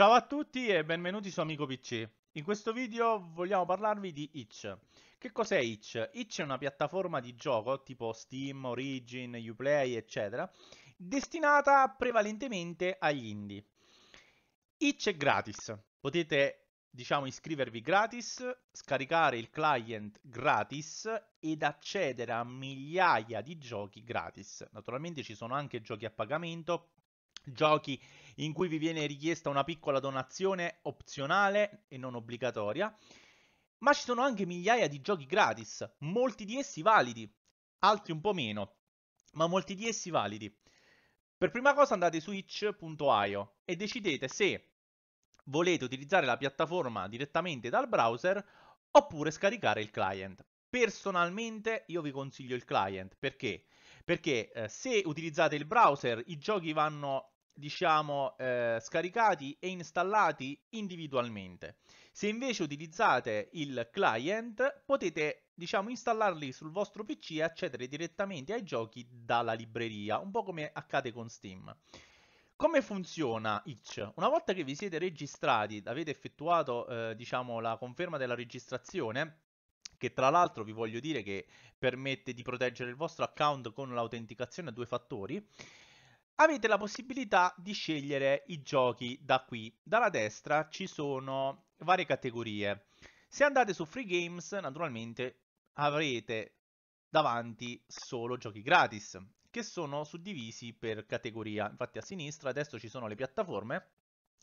Ciao a tutti e benvenuti su Amico PC. In questo video vogliamo parlarvi di Itch. Che cos'è Itch? Itch è una piattaforma di gioco tipo Steam, Origin, Uplay, eccetera, destinata prevalentemente agli indie. Itch è gratis. Potete diciamo iscrivervi gratis, scaricare il client gratis ed accedere a migliaia di giochi gratis. Naturalmente ci sono anche giochi a pagamento giochi in cui vi viene richiesta una piccola donazione opzionale e non obbligatoria, ma ci sono anche migliaia di giochi gratis, molti di essi validi, altri un po' meno, ma molti di essi validi. Per prima cosa andate su itch.io e decidete se volete utilizzare la piattaforma direttamente dal browser oppure scaricare il client. Personalmente io vi consiglio il client perché? Perché eh, se utilizzate il browser i giochi vanno diciamo, eh, scaricati e installati individualmente. Se invece utilizzate il client, potete, diciamo, installarli sul vostro PC e accedere direttamente ai giochi dalla libreria, un po' come accade con Steam. Come funziona Itch? Una volta che vi siete registrati, avete effettuato, eh, diciamo, la conferma della registrazione, che tra l'altro vi voglio dire che permette di proteggere il vostro account con l'autenticazione a due fattori, Avete la possibilità di scegliere i giochi da qui. Dalla destra ci sono varie categorie. Se andate su Free Games, naturalmente avrete davanti solo giochi gratis, che sono suddivisi per categoria. Infatti a sinistra adesso ci sono le piattaforme,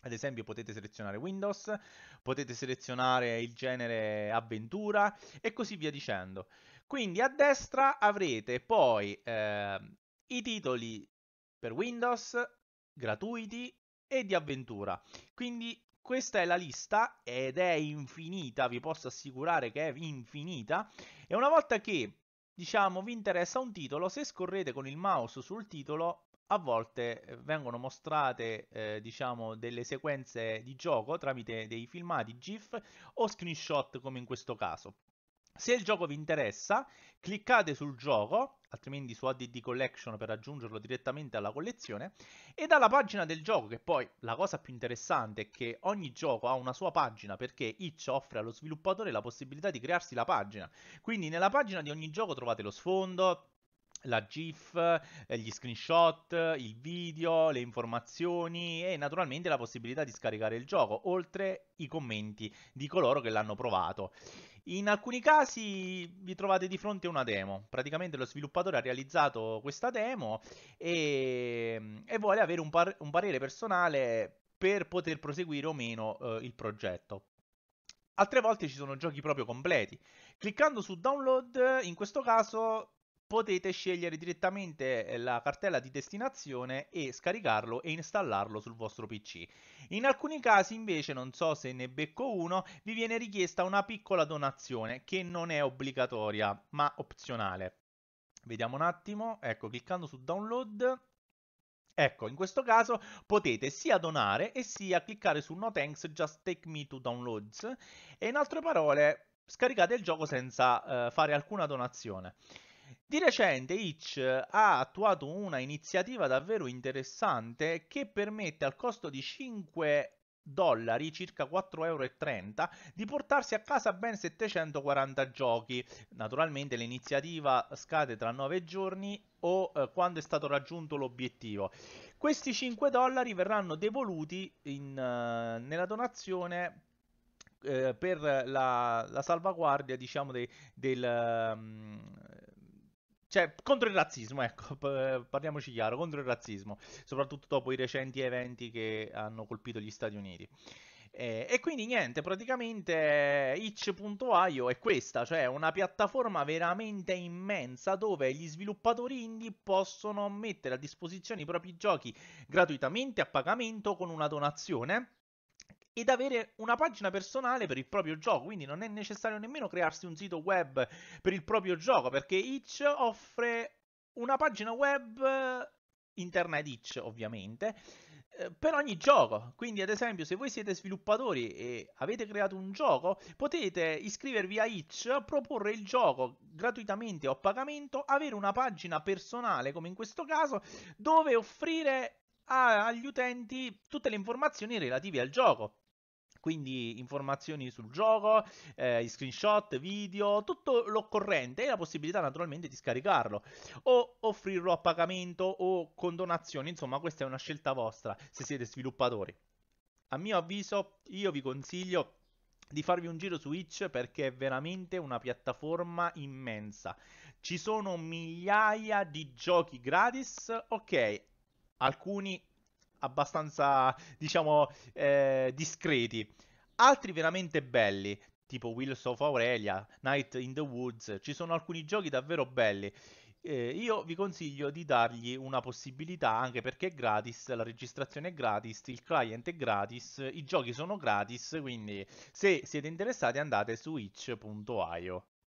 ad esempio potete selezionare Windows, potete selezionare il genere avventura e così via dicendo. Quindi a destra avrete poi eh, i titoli per Windows, gratuiti e di avventura. Quindi questa è la lista ed è infinita, vi posso assicurare che è infinita. E una volta che diciamo vi interessa un titolo, se scorrete con il mouse sul titolo, a volte eh, vengono mostrate eh, diciamo delle sequenze di gioco tramite dei filmati GIF o screenshot come in questo caso. Se il gioco vi interessa, cliccate sul gioco altrimenti su ADD Collection per aggiungerlo direttamente alla collezione, e dalla pagina del gioco, che poi la cosa più interessante è che ogni gioco ha una sua pagina perché Itch offre allo sviluppatore la possibilità di crearsi la pagina. Quindi nella pagina di ogni gioco trovate lo sfondo, la GIF, eh, gli screenshot, il video, le informazioni e naturalmente la possibilità di scaricare il gioco, oltre i commenti di coloro che l'hanno provato. In alcuni casi vi trovate di fronte a una demo, praticamente lo sviluppatore ha realizzato questa demo e, e vuole avere un, par- un, parere personale per poter proseguire o meno eh, il progetto. Altre volte ci sono giochi proprio completi. Cliccando su download, in questo caso potete scegliere direttamente eh, la cartella di destinazione e scaricarlo e installarlo sul vostro PC. In alcuni casi invece, non so se ne becco uno, vi viene richiesta una piccola donazione che non è obbligatoria ma opzionale. Vediamo un attimo, ecco cliccando su download Ecco, in questo caso potete sia donare e sia cliccare su No Thanks, Just Take Me to Downloads e in altre parole scaricate il gioco senza eh, fare alcuna donazione. Di recente Hitch ha attuato una iniziativa davvero interessante che permette al costo di 5 dollari, circa 4,30 euro, di portarsi a casa ben 740 giochi. Naturalmente l'iniziativa scade tra 9 giorni o eh, quando è stato raggiunto l'obiettivo. Questi 5 dollari verranno devoluti in, eh, nella donazione eh, per la, la, salvaguardia diciamo, de, del... Um, cioè, contro il razzismo, ecco, parliamoci chiaro, contro il razzismo, soprattutto dopo i recenti eventi che hanno colpito gli Stati Uniti. Eh, e quindi niente, praticamente itch.io è questa, cioè una piattaforma veramente immensa dove gli sviluppatori indie possono mettere a disposizione i propri giochi gratuitamente a pagamento con una donazione ed avere una pagina personale per il proprio gioco, quindi non è necessario nemmeno crearsi un sito web per il proprio gioco, perché Itch offre una pagina web internet Itch, ovviamente, eh, per ogni gioco. Quindi, ad esempio, se voi siete sviluppatori e avete creato un gioco, potete iscrivervi a Itch, proporre il gioco gratuitamente o a pagamento, avere una pagina personale, come in questo caso, dove offrire agli utenti tutte le informazioni relative al gioco quindi informazioni sul gioco, eh, screenshot, video, tutto l'occorrente e la possibilità naturalmente di scaricarlo o offrirlo a pagamento o con donazioni, insomma questa è una scelta vostra se siete sviluppatori. A mio avviso io vi consiglio di farvi un giro su Itch perché è veramente una piattaforma immensa. Ci sono migliaia di giochi gratis, ok, alcuni abbastanza, diciamo, eh, discreti. Altri veramente belli, tipo Wheels of Aurelia, Night in the Woods, ci sono alcuni giochi davvero belli. Eh, io vi consiglio di dargli una possibilità anche perché è gratis, la registrazione è gratis, il client è gratis, i giochi sono gratis, quindi se siete interessati andate su itch.io.